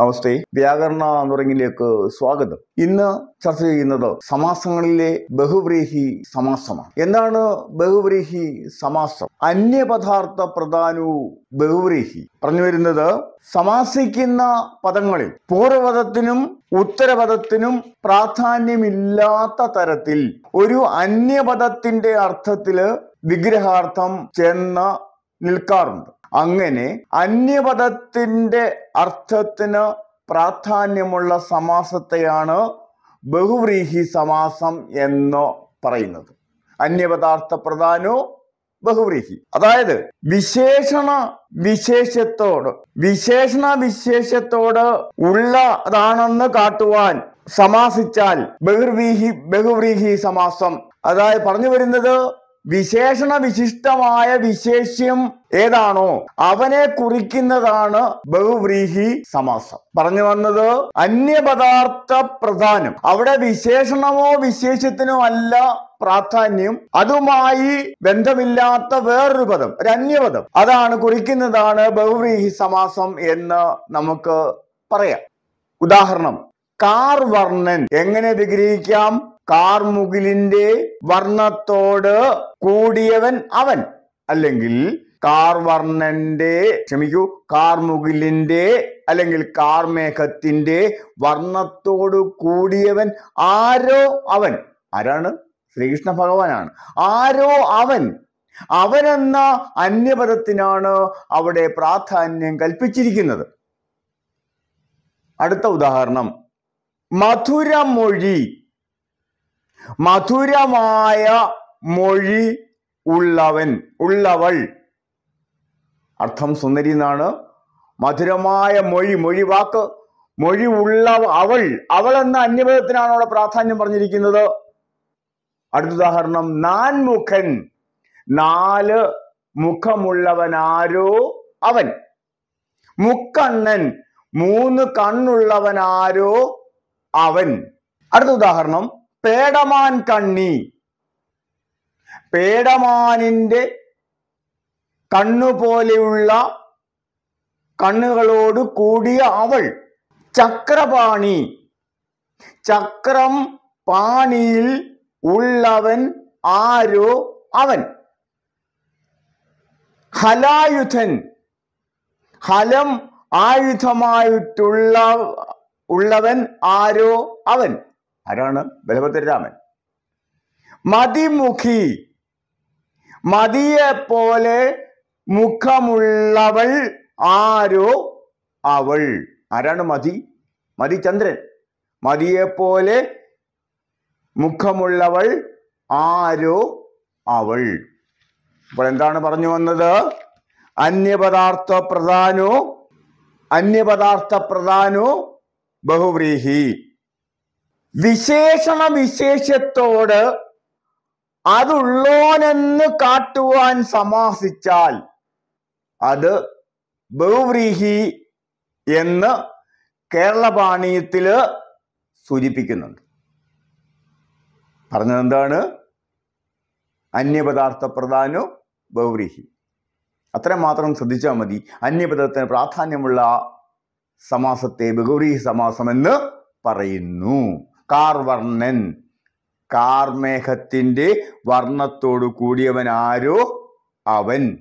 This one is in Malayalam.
നമസ്തേ വ്യാകരണ നുറങ്ങിലേക്ക് സ്വാഗതം ഇന്ന് ചർച്ച ചെയ്യുന്നത് സമാസങ്ങളിലെ ബഹുവ്രീഹി സമാസമാണ് എന്താണ് ബഹുവ്രീഹി സമാസം അന്യപദാർത്ഥ പ്രധാനു ബഹുവ്രീഹി പറഞ്ഞു വരുന്നത് സമാസിക്കുന്ന പദങ്ങളിൽ പൂർവപദത്തിനും ഉത്തരപദത്തിനും പ്രാധാന്യമില്ലാത്ത തരത്തിൽ ഒരു അന്യപദത്തിന്റെ അർത്ഥത്തില് വിഗ്രഹാർത്ഥം ചെന്ന് നിൽക്കാറുണ്ട് അങ്ങനെ അന്യപദത്തിൻ്റെ അർത്ഥത്തിന് പ്രാധാന്യമുള്ള സമാസത്തെയാണ് ബഹുവ്രീഹി സമാസം എന്ന് പറയുന്നത് അന്യപദാർത്ഥ പ്രധാനോ ബഹുവ്രീഹി അതായത് വിശേഷണ വിശേഷത്തോട് വിശേഷണ വിശേഷത്തോട് അതാണെന്ന് കാട്ടുവാൻ സമാസിച്ചാൽ ബഹുർവീഹി ബഹുവ്രീഹി സമാസം അതായത് പറഞ്ഞു വരുന്നത് വിശേഷണ വിശിഷ്ടമായ വിശേഷ്യം ഏതാണോ അവനെ കുറിക്കുന്നതാണ് ബഹുവ്രീഹി സമാസം പറഞ്ഞു വന്നത് അന്യപദാർത്ഥ പ്രധാനം അവിടെ വിശേഷണമോ വിശേഷത്തിനോ അല്ല പ്രാധാന്യം അതുമായി ബന്ധമില്ലാത്ത വേറൊരു പദം ഒരു അന്യപദം അതാണ് കുറിക്കുന്നതാണ് ബഹുവ്രീഹി സമാസം എന്ന് നമുക്ക് പറയാം ഉദാഹരണം കാർ വർണ്ണൻ എങ്ങനെ വിഗ്രഹിക്കാം കാർമുകിലിന്റെ വർണ്ണത്തോട് കൂടിയവൻ അവൻ അല്ലെങ്കിൽ കാർവർണ്ണന്റെ ക്ഷമിക്കൂ കാർമുകിലിന്റെ അല്ലെങ്കിൽ കാർമേഘത്തിന്റെ വർണ്ണത്തോട് കൂടിയവൻ ആരോ അവൻ ആരാണ് ശ്രീകൃഷ്ണ ഭഗവാനാണ് ആരോ അവൻ അവനെന്ന അന്യപദത്തിനാണ് അവിടെ പ്രാധാന്യം കൽപ്പിച്ചിരിക്കുന്നത് അടുത്ത ഉദാഹരണം മധുരമൊഴി മധുരമായ മൊഴി ഉള്ളവൻ ഉള്ളവൾ അർത്ഥം സുന്ദരി എന്നാണ് മധുരമായ മൊഴി മൊഴി വാക്ക് മൊഴി ഉള്ള അവൾ അവൾ എന്ന അന്യപദത്തിനാണ് അവളെ പ്രാധാന്യം പറഞ്ഞിരിക്കുന്നത് അടുത്ത ഉദാഹരണം നാൻമുഖൻ നാല് മുഖമുള്ളവനാരോ അവൻ മുക്കണ്ണൻ മൂന്ന് കണ്ണുള്ളവനാരോ അവൻ അടുത്ത ഉദാഹരണം പേടമാൻ കണ്ണി പേടമാനിന്റെ കണ്ണുപോലെയുള്ള കണ്ണുകളോട് കൂടിയ അവൾ ചക്രപാണി ചക്രം പാണിയിൽ ഉള്ളവൻ ആരോ അവൻ ഹലായുധൻ ഹലം ആയുധമായിട്ടുള്ള ഉള്ളവൻ ആരോ അവൻ ആരാണ് ബലഭദ്രരാമൻ മതിമുഖി മതിയെ പോലെ മുഖമുള്ളവൾ ആരോ അവൾ ആരാണ് മതി മതിചന്ദ്രൻ പോലെ മുഖമുള്ളവൾ ആരോ അവൾ അപ്പോൾ എന്താണ് പറഞ്ഞു വന്നത് അന്യപദാർത്ഥ പ്രധാനോ അന്യപദാർത്ഥ പ്രധാനോ ബഹുവ്രീഹി വിശേഷണ വിശേഷത്തോട് അതുള്ളോനെന്ന് കാട്ടുവാൻ സമാസിച്ചാൽ അത് ബൗവ്രീഹി എന്ന് കേരള സൂചിപ്പിക്കുന്നുണ്ട് പറഞ്ഞതെന്താണ് അന്യപദാർത്ഥ പ്രധാനു ബൗവ്രീഹി അത്ര മാത്രം ശ്രദ്ധിച്ചാൽ മതി അന്യപദത്തിന് പ്രാധാന്യമുള്ള സമാസത്തെ ബഹുവ്രീഹി സമാസമെന്ന് പറയുന്നു കാർവർണ്ണൻ കാർമേഘത്തിൻ്റെ വർണ്ണത്തോടു കൂടിയവനാരോ അവൻ